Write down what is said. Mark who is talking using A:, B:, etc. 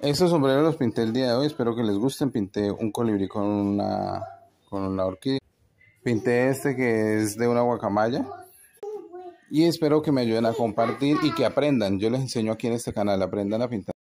A: Estos sombreros los pinté el día de hoy, espero que les gusten. Pinté un colibrí con una, con una orquídea. Pinté este que es de una guacamaya. Y espero que me ayuden a compartir y que aprendan. Yo les enseño aquí en este canal, aprendan a pintar.